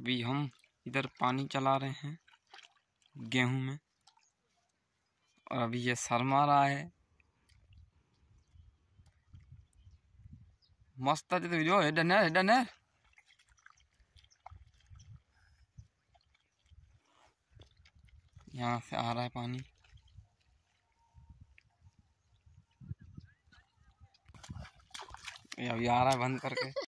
अभी हम इधर पानी चला रहे हैं गेहूं में और अभी ये शर्मा रहा है मस्त वीडियो हेडन है हेडन है यहाँ से आ रहा है पानी अभी आ रहा है बंद करके